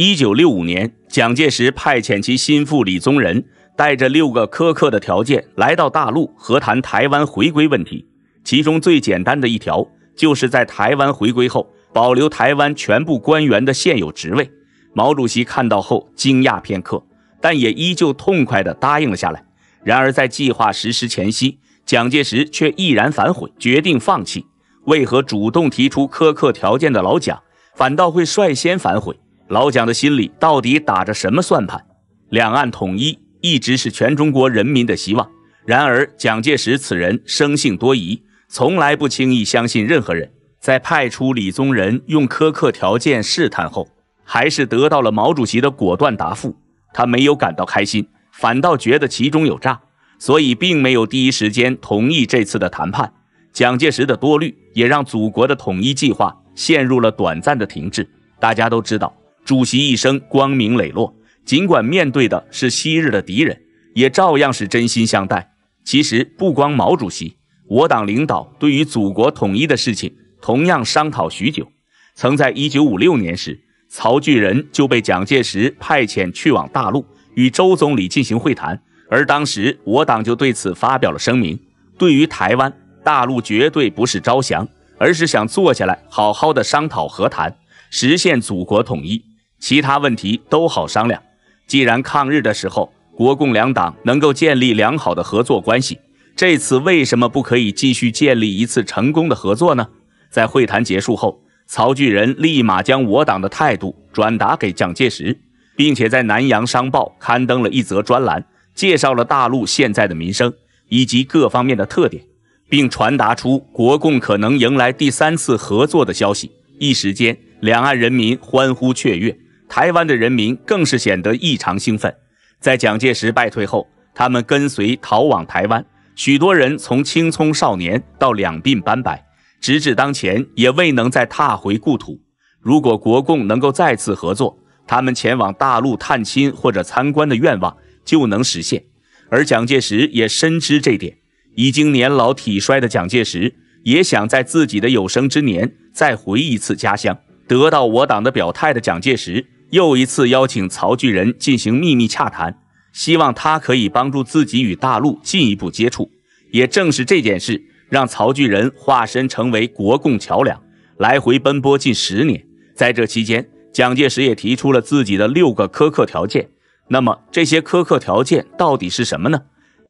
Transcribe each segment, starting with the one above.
一九六五年，蒋介石派遣其心腹李宗仁带着六个苛刻的条件来到大陆，和谈台湾回归问题。其中最简单的一条，就是在台湾回归后保留台湾全部官员的现有职位。毛主席看到后惊讶片刻，但也依旧痛快地答应了下来。然而，在计划实施前夕，蒋介石却毅然反悔，决定放弃。为何主动提出苛刻条件的老蒋，反倒会率先反悔？老蒋的心里到底打着什么算盘？两岸统一一直是全中国人民的希望。然而，蒋介石此人生性多疑，从来不轻易相信任何人。在派出李宗仁用苛刻条件试探后，还是得到了毛主席的果断答复。他没有感到开心，反倒觉得其中有诈，所以并没有第一时间同意这次的谈判。蒋介石的多虑也让祖国的统一计划陷入了短暂的停滞。大家都知道。主席一生光明磊落，尽管面对的是昔日的敌人，也照样是真心相待。其实不光毛主席，我党领导对于祖国统一的事情同样商讨许久。曾在一九五六年时，曹聚仁就被蒋介石派遣去往大陆，与周总理进行会谈。而当时我党就对此发表了声明，对于台湾，大陆绝对不是招降，而是想坐下来好好的商讨和谈，实现祖国统一。其他问题都好商量。既然抗日的时候国共两党能够建立良好的合作关系，这次为什么不可以继续建立一次成功的合作呢？在会谈结束后，曹聚仁立马将我党的态度转达给蒋介石，并且在《南洋商报》刊登了一则专栏，介绍了大陆现在的民生以及各方面的特点，并传达出国共可能迎来第三次合作的消息。一时间，两岸人民欢呼雀跃。台湾的人民更是显得异常兴奋。在蒋介石败退后，他们跟随逃往台湾，许多人从青葱少年到两鬓斑白，直至当前也未能再踏回故土。如果国共能够再次合作，他们前往大陆探亲或者参观的愿望就能实现。而蒋介石也深知这点，已经年老体衰的蒋介石也想在自己的有生之年再回一次家乡。得到我党的表态的蒋介石。又一次邀请曹巨人进行秘密洽谈，希望他可以帮助自己与大陆进一步接触。也正是这件事，让曹巨人化身成为国共桥梁，来回奔波近十年。在这期间，蒋介石也提出了自己的六个苛刻条件。那么，这些苛刻条件到底是什么呢？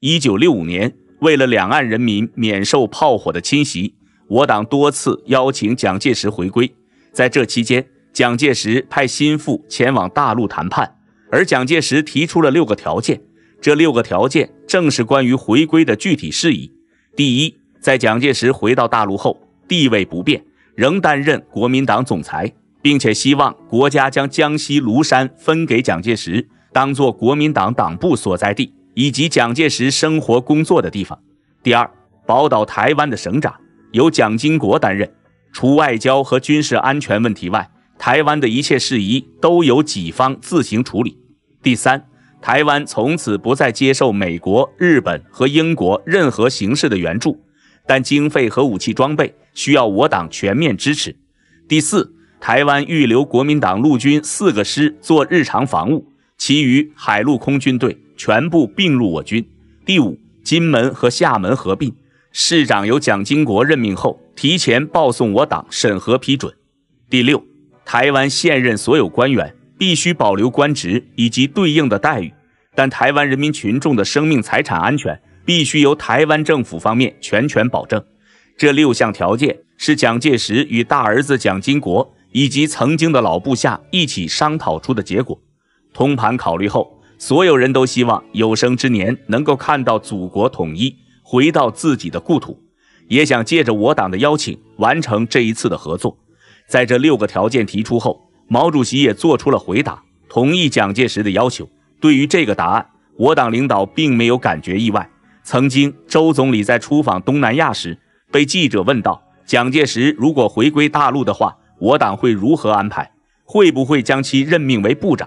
一九六五年，为了两岸人民免受炮火的侵袭，我党多次邀请蒋介石回归。在这期间，蒋介石派心腹前往大陆谈判，而蒋介石提出了六个条件。这六个条件正是关于回归的具体事宜。第一，在蒋介石回到大陆后，地位不变，仍担任国民党总裁，并且希望国家将江西庐山分给蒋介石，当做国民党党部所在地以及蒋介石生活工作的地方。第二，宝岛台湾的省长由蒋经国担任，除外交和军事安全问题外，台湾的一切事宜都由己方自行处理。第三，台湾从此不再接受美国、日本和英国任何形式的援助，但经费和武器装备需要我党全面支持。第四，台湾预留国民党陆军四个师做日常防务，其余海陆空军队全部并入我军。第五，金门和厦门合并，市长由蒋经国任命后提前报送我党审核批准。第六。台湾现任所有官员必须保留官职以及对应的待遇，但台湾人民群众的生命财产安全必须由台湾政府方面全权保证。这六项条件是蒋介石与大儿子蒋经国以及曾经的老部下一起商讨出的结果。通盘考虑后，所有人都希望有生之年能够看到祖国统一，回到自己的故土，也想借着我党的邀请完成这一次的合作。在这六个条件提出后，毛主席也做出了回答，同意蒋介石的要求。对于这个答案，我党领导并没有感觉意外。曾经，周总理在出访东南亚时，被记者问到：“蒋介石如果回归大陆的话，我党会如何安排？会不会将其任命为部长？”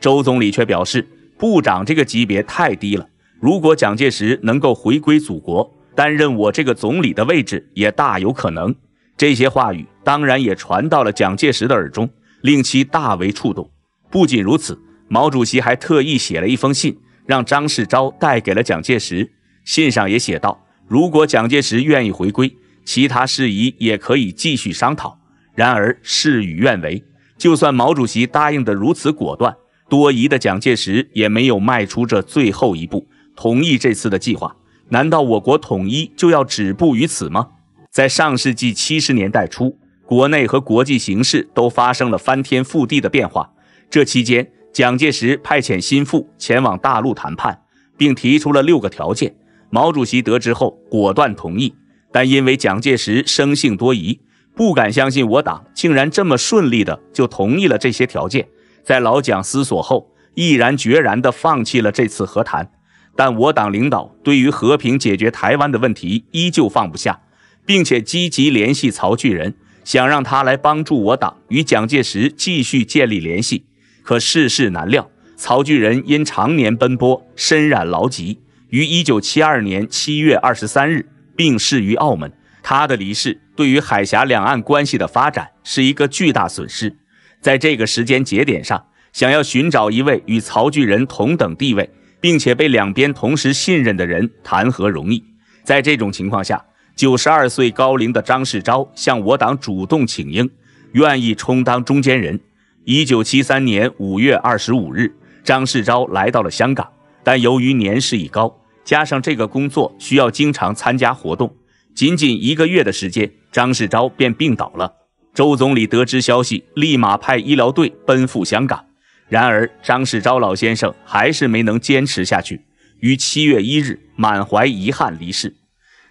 周总理却表示：“部长这个级别太低了，如果蒋介石能够回归祖国，担任我这个总理的位置也大有可能。”这些话语。当然也传到了蒋介石的耳中，令其大为触动。不仅如此，毛主席还特意写了一封信，让张世钊带给了蒋介石。信上也写道：“如果蒋介石愿意回归，其他事宜也可以继续商讨。”然而事与愿违，就算毛主席答应得如此果断，多疑的蒋介石也没有迈出这最后一步，同意这次的计划。难道我国统一就要止步于此吗？在上世纪七十年代初。国内和国际形势都发生了翻天覆地的变化。这期间，蒋介石派遣心腹前往大陆谈判，并提出了六个条件。毛主席得知后，果断同意。但因为蒋介石生性多疑，不敢相信我党竟然这么顺利的就同意了这些条件。在老蒋思索后，毅然决然的放弃了这次和谈。但我党领导对于和平解决台湾的问题依旧放不下，并且积极联系曹巨人。想让他来帮助我党与蒋介石继续建立联系，可世事难料，曹聚仁因常年奔波，身染劳疾，于一九七二年七月二十三日病逝于澳门。他的离世对于海峡两岸关系的发展是一个巨大损失。在这个时间节点上，想要寻找一位与曹巨人同等地位，并且被两边同时信任的人，谈何容易？在这种情况下，九十二岁高龄的张世钊向我党主动请缨，愿意充当中间人。一九七三年五月二十五日，张世钊来到了香港，但由于年事已高，加上这个工作需要经常参加活动，仅仅一个月的时间，张世钊便病倒了。周总理得知消息，立马派医疗队奔赴香港。然而，张世钊老先生还是没能坚持下去，于七月一日满怀遗憾离世。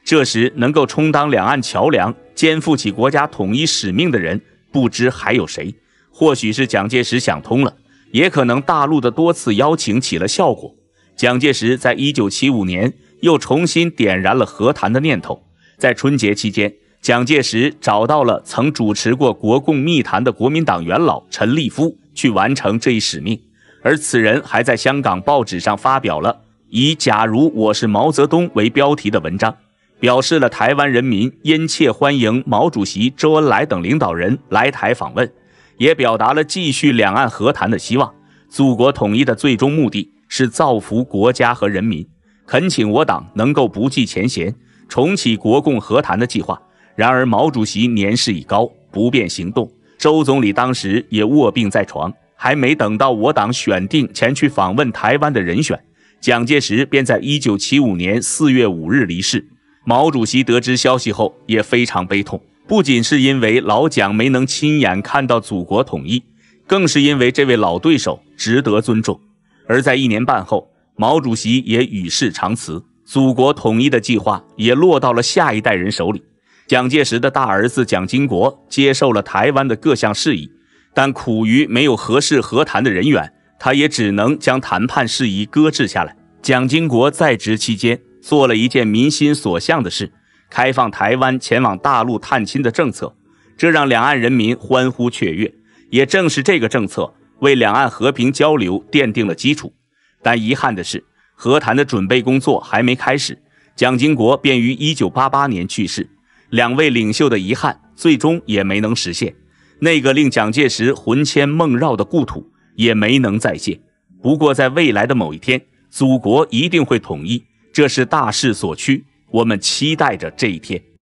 这时能够充当两岸桥梁、肩负起国家统一使命的人，不知还有谁？或许是蒋介石想通了，也可能大陆的多次邀请起了效果。蒋介石在一九七五年又重新点燃了和谈的念头。在春节期间，蒋介石找到了曾主持过国共密谈的国民党元老陈立夫去完成这一使命，而此人还在香港报纸上发表了以“假如我是毛泽东”为标题的文章。表示了台湾人民殷切欢迎毛主席、周恩来等领导人来台访问，也表达了继续两岸和谈的希望。祖国统一的最终目的是造福国家和人民，恳请我党能够不计前嫌，重启国共和谈的计划。然而，毛主席年事已高，不便行动；周总理当时也卧病在床，还没等到我党选定前去访问台湾的人选，蒋介石便在一九七五年四月五日离世。毛主席得知消息后也非常悲痛，不仅是因为老蒋没能亲眼看到祖国统一，更是因为这位老对手值得尊重。而在一年半后，毛主席也与世长辞，祖国统一的计划也落到了下一代人手里。蒋介石的大儿子蒋经国接受了台湾的各项事宜，但苦于没有合适和谈的人员，他也只能将谈判事宜搁置下来。蒋经国在职期间。做了一件民心所向的事，开放台湾前往大陆探亲的政策，这让两岸人民欢呼雀跃。也正是这个政策，为两岸和平交流奠定了基础。但遗憾的是，和谈的准备工作还没开始，蒋经国便于1988年去世。两位领袖的遗憾，最终也没能实现。那个令蒋介石魂牵梦绕的故土，也没能再现。不过，在未来的某一天，祖国一定会统一。这是大势所趋，我们期待着这一天。